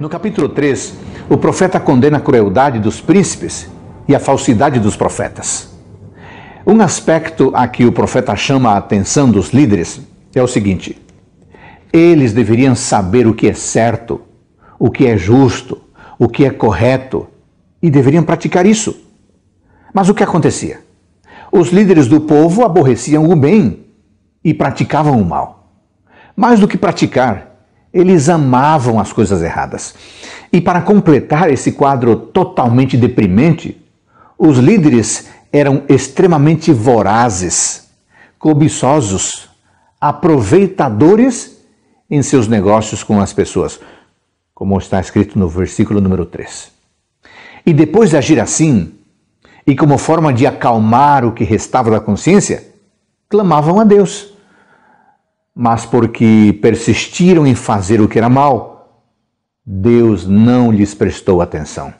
No capítulo 3, o profeta condena a crueldade dos príncipes e a falsidade dos profetas. Um aspecto a que o profeta chama a atenção dos líderes é o seguinte: eles deveriam saber o que é certo, o que é justo, o que é correto e deveriam praticar isso. Mas o que acontecia? Os líderes do povo aborreciam o bem e praticavam o mal. Mais do que praticar, eles amavam as coisas erradas. E para completar esse quadro totalmente deprimente, os líderes eram extremamente vorazes, cobiçosos, aproveitadores em seus negócios com as pessoas, como está escrito no versículo número 3. E depois de agir assim, e como forma de acalmar o que restava da consciência, clamavam a Deus mas porque persistiram em fazer o que era mal, Deus não lhes prestou atenção.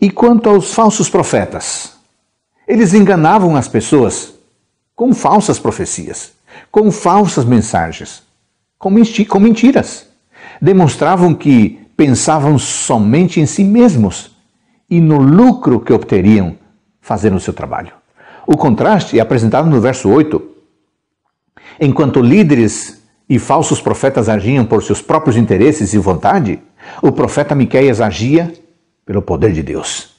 E quanto aos falsos profetas? Eles enganavam as pessoas com falsas profecias, com falsas mensagens, com, com mentiras. Demonstravam que pensavam somente em si mesmos e no lucro que obteriam fazendo o seu trabalho. O contraste é apresentado no verso 8, Enquanto líderes e falsos profetas agiam por seus próprios interesses e vontade, o profeta Miqueias agia pelo poder de Deus.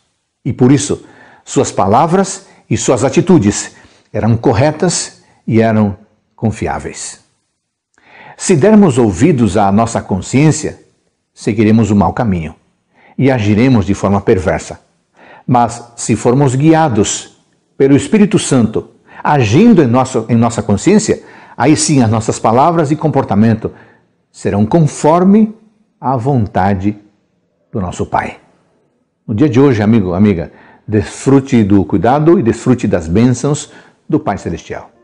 E por isso, suas palavras e suas atitudes eram corretas e eram confiáveis. Se dermos ouvidos à nossa consciência, seguiremos o mau caminho e agiremos de forma perversa. Mas se formos guiados pelo Espírito Santo, agindo em nossa, em nossa consciência, Aí sim as nossas palavras e comportamento serão conforme a vontade do nosso Pai. No dia de hoje, amigo, amiga, desfrute do cuidado e desfrute das bênçãos do Pai Celestial.